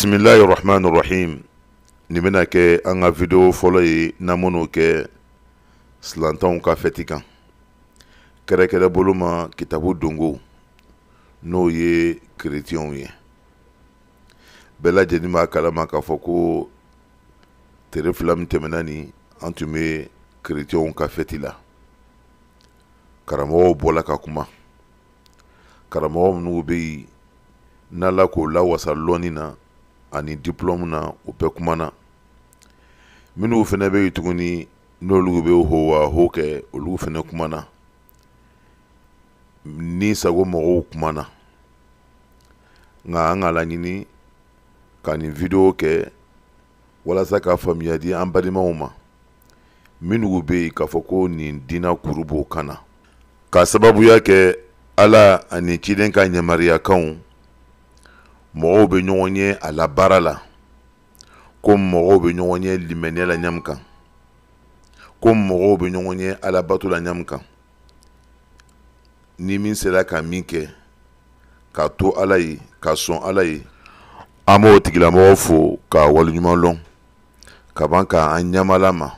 bisimilahi rahman rahim nin bɛna kɛ an ka video fɔlɔ ye n'an minnu kɛ silantanw ka fɛti kan kɛrɛkɛrɛ bolo ma kitabu dongo n'o ye kerecɛnw ye bɛɛ lajɛlen b'a kalama k'a fɔ ko tere fila min tɛmɛna nin an tun bɛ kerecɛnw ka fɛti la karamɔgɔw bɔla ka kuma karamɔgɔ minnu bɛ yen n'ala k'o lawasa lɔnni na ani diplɔmu na o bɛɛ kumana minnu fana bɛ yen tuguni n'olu bɛ howa ho kɛ olu fana kumana ni sago mɔgɔw kumana nka an ka laɲini ka nin video kɛ walasa ka faamuya di an balimaw ma minnu bɛ yen k'a fɔ ko nin diinɛ kuru b'o kan na k'a sababuya kɛ ala ani ciden ka yamariya kanw mɔgɔw bɛ ɲɔgɔn ye a la baara la ko mɔgɔw bɛ ɲɔgɔn ye limaniya la ɲamu kan ko mɔgɔw bɛ ɲɔgɔn ye alabato la ɲamu kan ni min sera ka min kɛ ka to ala ye ka sɔn ala ye an b'o tigilamɔgɔ fo ka waleɲuman lɔn ka ban ka an ɲamala ma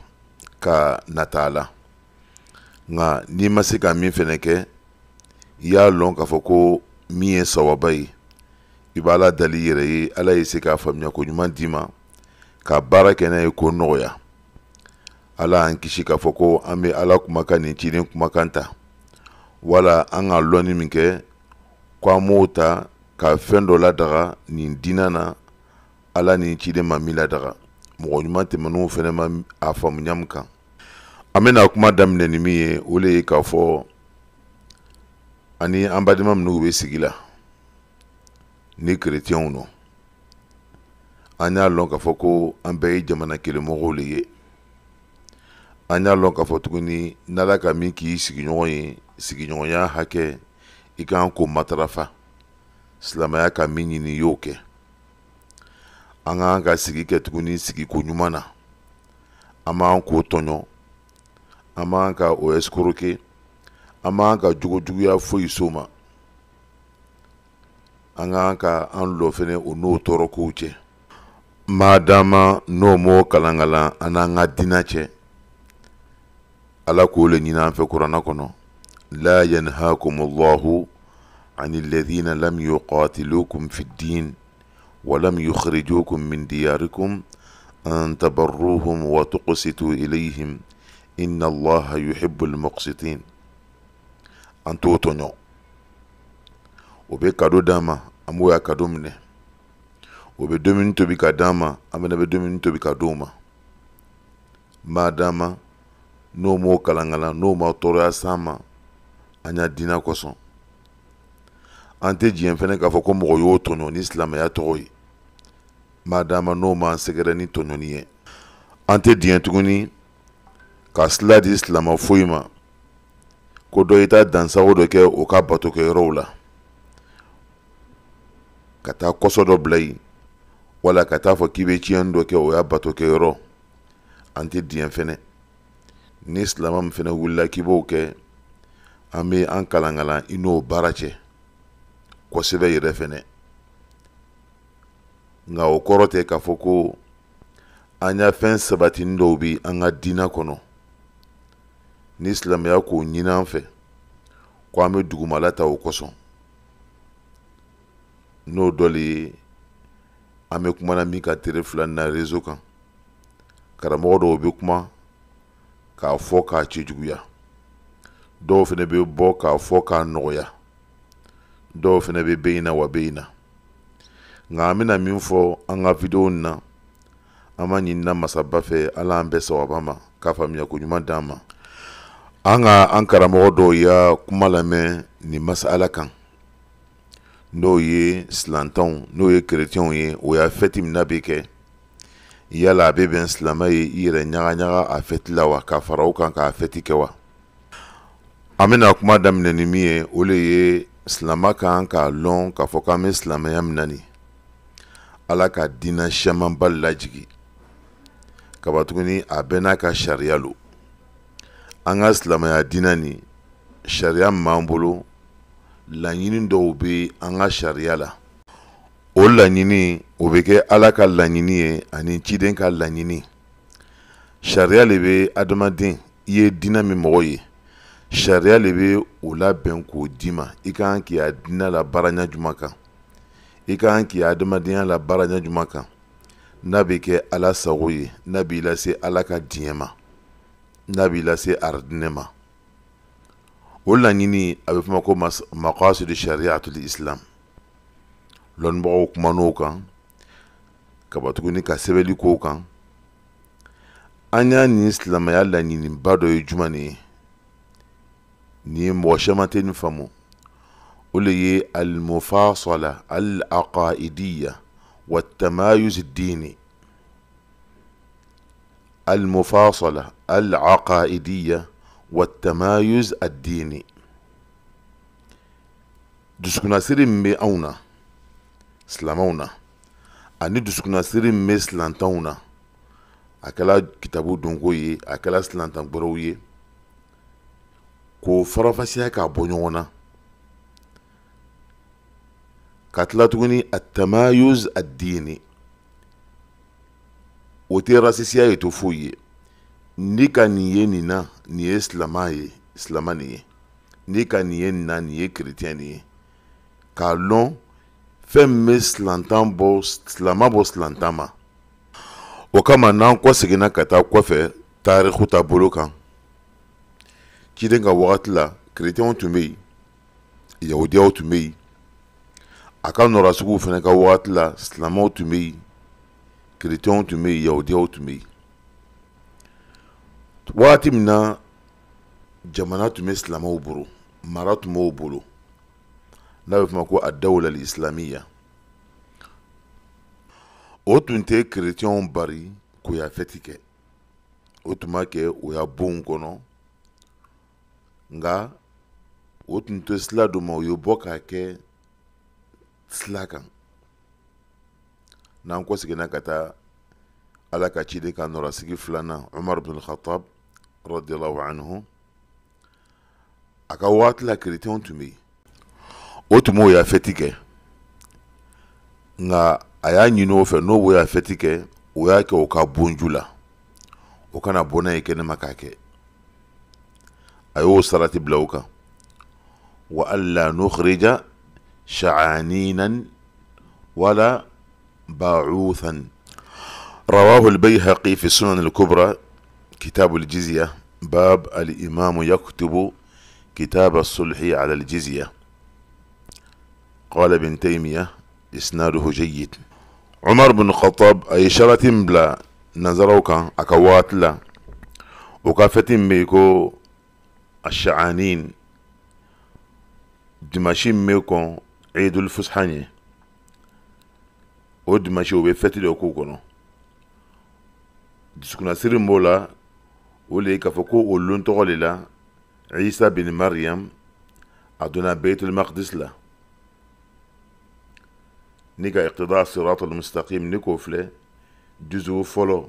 ka nata a la nka n'i ma se ka min fɛnɛ kɛ i y'a lɔn k'a fɔ ko min ye sawaba ye i b'a la dali yɛrɛ ye ala ye se k'a faamuya ko ɲuman d'i ma ka baara kɛ n'a ye k'o nɔgɔya ala an kisi k'a fɔ ko an be ala kumakan nin ciden kumakan ta wala an ka lɔnni min kɛ ko an m'o ta ka fɛn dɔ ladaga nin diina na ala nin ciden ma min ladaga mɔgɔ ɲuman tɛmɛn'o fɛnɛ ma a faamuya min kan an bɛna kuma daminɛ ni min ye o le ye k'a fɔ ani an badema minnu be sigi la ni kerecɛnw nɔ an y'a lɔn k'a fɔ ko an bɛɛ ye jamana kelen mɔgɔw le ye an y'a lɔn k'a fɔ tuguni n'ala ka min k'i sigiɲɔgɔn ye sigiɲɔgɔnya hakɛ i k'an ko matarafa silamɛya ka min ɲini i y'o kɛ an k'an ka sigi kɛ tuguni sigiko ɲuman na an b'an k'o tɔɲɔ an b'an ka o ɛsikoroke an b'an ka jogojuguya foyi so ma an k'an ka an lɔ fɛnɛ o n'o tɔɔrɔkow cɛ madama n'o m'o kalan kalan an n'an ka dina cɛ ala k'o le ɲini an fɛ kurana kɔnɔ la yanhakum allahu عن الذين لم يقاتلوكم في الدين ولم يخرجوكم من دياركم أن تبروهم وتقسطوا إليهم إن الله يحب المقسطين أن توتنوا o be kado d'an an b'o y'a kado minɛ o bɛ dumuni tobi ka d'an ma an fana bɛ dumuni tobi ka d'o ma n b'a d'an n'o m'o kalankalan n'o ma tɔɔrɔya s'an ma an y'a diinɛ kosɔn an tɛ jiɲɛ fɛnɛ k'a fɔ ko mɔgɔ y'o tɔɲɔ ni silamaya tɔgɔ ye n b'a d'an ma n'o m'an sɛgɛrɛ ni tɔɲɔni yɛ an tɛ diɲɛ tuguni ka sila di silama foyi ma ko dɔ i ta dansago dɔ kɛ o ka batokɛyɔrɔw la ka taa kɔsɔ dɔ bila yen wala ka taa fɔ k'i bɛ tiɲɛni dɔ kɛ o y'a bato kɛ yɔrɔ an tɛ diɲɛ fɛnɛ ni silama min fɛnɛ wulila k'i b'o kɛ an bɛ an kalankalan i n'o baara cɛ kosɛbɛ yɛrɛ fɛnɛ nka o kɔrɔ tɛ k'a fɔ ko an y'a fɛn sabatini dɔw bi an ka diina kɔnɔ ni silamɛya k'o ɲini an fɛ ko an bɛ dugumala ta o kosɔn n'o dɔ le ye an bɛ kumana min ka tere fila na rezo kan karamɔgɔ dɔw be kuma k'a fɔ k'a cijuguya dɔw fana be bɔ k'a fɔ k'a nɔgɔya dɔw fana be bɛ in na wa bɛ na nka an bɛna min fɔ an ka videwo in na an b'a ɲinina masaba fɛ ala an bɛ sababa ma k'a faamuya ko ɲuman d'an ma an ka an karamɔgɔ dɔw y'a kuma lamɛn nin masala kan Nou ye slanton, nou ye kretyon ye, ou ya fetim nabike, yal abeben slama ye yire nyaga-nyaga a fetila wa, ka farouk anka a fetike wa. Amen akou madame nenimi ye, ou le ye slama ka anka lon, ka fokame slama yam nani, ala ka dina shaman bal lajgi, kabatouni, abe na ka sharyalu. Anga slama ya dina ni, sharyam mambulu, laɲini dɔw bɛ an ka sariya la o laɲini o bɛ kɛ ala ka laɲini ye ani ciden ka laɲini sariya le bɛ adamaden i ye diinɛ min mɔgɔ ye sariya le bɛ o labɛn k'o d'i ma i ka kan k'i diinɛ la baara ɲɛ juma kan i ka kan k'i adamadenya la baara ɲɛ juma kan n'a bɛ kɛ ala sago ye n'a b'i lase ala ka diɲɛ ma n'a b'i lase aridinɛ ma wolla ɲini a bɛ fama ko maqasidu shariatul islam lɔnnibagaw kuman'o kan kabatuguni ka sɛbɛli kow kan an y'a nin silamaya laɲiniba dɔ ye juman nin ye nin ye mɔgɔ siaman tɛ nin faamu o le ye almufasala alaqaidiya والتمايز الديني المفاصلة العقائدية watamayuz addini dusukunasiri min be anw na silamaw na ani dusukunasiri min be silantanw na a kɛla kitabu donko ye a kɛla silantan gbɛrɛw ye k'o farafasiya k'a bɔ ɲɔgɔn na ka tila tuguni atamayuz addini o tɛ rasisiya ye to foyi ye ni ka nin ye nin na Niye slama ye, slama niye. Niye ka niye nan, niye kretiyan ye. Ka lon, femme slantan bo slama bo slantama. Ou ka manan, kwa se gena kata, kwa fe, tari kouta bolo kan. Ki den ka wakat la, kretiyan ou tumeye, ya ou diya ou tumeye. Akan nan rasekou, fene ka wakat la, slama ou tumeye, kretiyan ou tumeye, ya ou diya ou tumeye. wagati min na jamana tun be silamaw bolo mara tun b'o bolo n'a be fama ko adawla alislamiya o tun tɛ kerecɛnw bari k'u y'a fɛti kɛ o tun b'a kɛ o y'a bonw kɔnɔ nga o tun tɛ sila dɔ ma o ye bɔ k'a kɛ sila kan n'an kɔsegina ka taa ala ka ciden ka nɔrɔsigi filanan umar bin رضي الله عنه أكوات لا كريتون تمي أتمو يا فتيك نا أيا نينو فنو ويا فتيك ويا وكا بونجولا وكان أبونا يكن مكاك أيو صلاة بلوكا وألا نخرج شعانينا ولا باعوثا رواه البيهقي في السنن الكبرى كتاب الجزية باب الإمام يكتب كتاب الصلح على الجزية قال ابن تيمية إسناده جيد عمر بن الخطاب أي شرة بلا نظروك أكوات لا وكافة ميكو الشعانين دمشين ميكو عيد الفسحاني ودمشي وبفتي لوكوكونو دسكنا سيرمبولا o le ye k'a fɔ ko o loon tɔgɔ le la isa bin mariyam a donna beitul maqdis la ni ka iqtida sirat almustaqim ni k'o filɛ juzugu fɔlɔ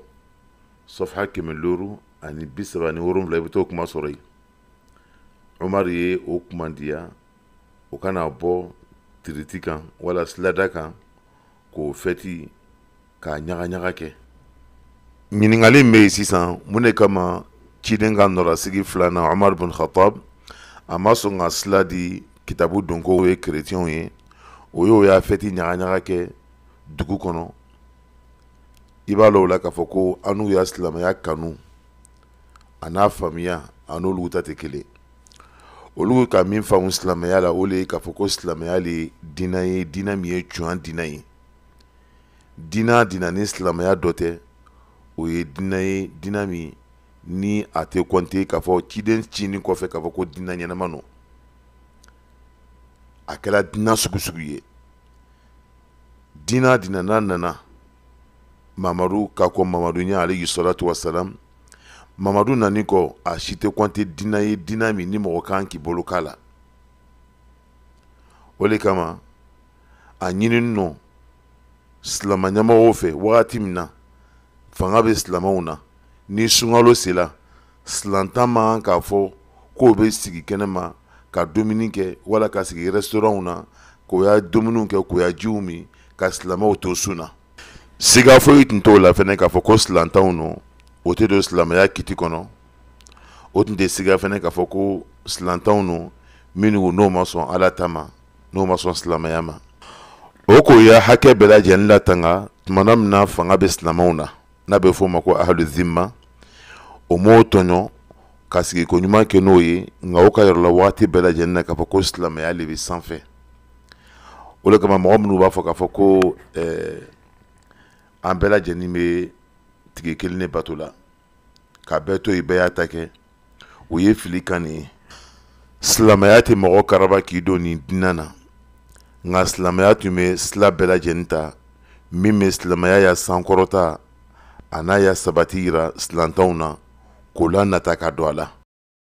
safha kɛmɛ loru ani bi saba ni wolonfila i be t'o kuma sɔrɔ ye umar ye o kumandiya o kana bɔ tiriti kan wala silada kan k'o fɛti k'a ɲagaɲaga kɛ ɲiningali min be ye sisan mun ne kama ciden ka nɔrasigi filanan omar bun khatab a ma sɔn ka sila di kitabu donkow ye kerecɛnw ye o y'o y'a fɛti ɲagaɲaga kɛ dugu kɔnɔ i b'a lɔw la k'a fɔ ko an n'u y'a silamaya kanu a n'a faamuya a n'olu ta tɛ kelen olu ka min faamu silamɛya la o le ye k'a fɔ ko silamɛya le dina ye dina min ye cuan dina ye dina dina ni silamɛya dɔ tɛ o ye dina ye dina min ni a tɛ kɔnte k'a fɔ ciden cinin kɔfɛ k'a fɔ ko dina ɲɛnama no a dina sugusugu ye dina dina n'a nana mamadu ka ko mamadu ɲa alayhi salatu wasalam mamadu nani kɔ a si tɛ kɔnte dina ye dina min ni mɔgɔ kan k'i bolo k'a la o le kama a ɲinini nɔ silama ɲɛmɔgɔw fɛ wagati min na fanga bɛ silamaw na ni sunkalo sela silantan man kan k'a fɔ k'o bɛ sigi kɛnɛma ka dumuni kɛ wala ka sigi rɛsitɔrɔnw na k'o ya dumuniw kɛ k'o ya jiw min ka silamɛw to sun na siga foyi tun t'o la fɛnɛ k'a fɔ ko silantanw no o tɛ don silamɛya kiti kɔnɔ o tun tɛ siga fɛnɛ k'a fɔ ko silantanw no minnu n'o ma sɔn ala ta ma n'o ma sɔn silamɛya ma o k'o ya hakɛ bɛɛ lajɛlen latanga tumana min na fanga bɛ silamɛw na n'a bɛ fɔ ma ko ahalu zima o m'o tɔɲɔ ka sigi ko ɲuman kɛ n'o ye nka o ka yɔrɔ la waati bɛɛ lajɛlen na k'a fɔ ko silamɛya le bɛ sanfɛ o le kama mɔgɔ minnu b'a fɔ k'a fɔ ko ɛɛ eh, an bɛɛ lajɛlen bɛ tigi kelen de bato la k'a bɛɛ to yen bɛɛ y'a ta kɛ o ye fili kan de ye silamɛya tɛ mɔgɔ karaba k'i don nin diinɛ na nka silamɛya tun bɛ sila bɛɛ lajɛlen ta min bɛ silamɛya y'a sankɔrɔta a n'a ya sabati yira silantɔw na k'o lanata ka don a la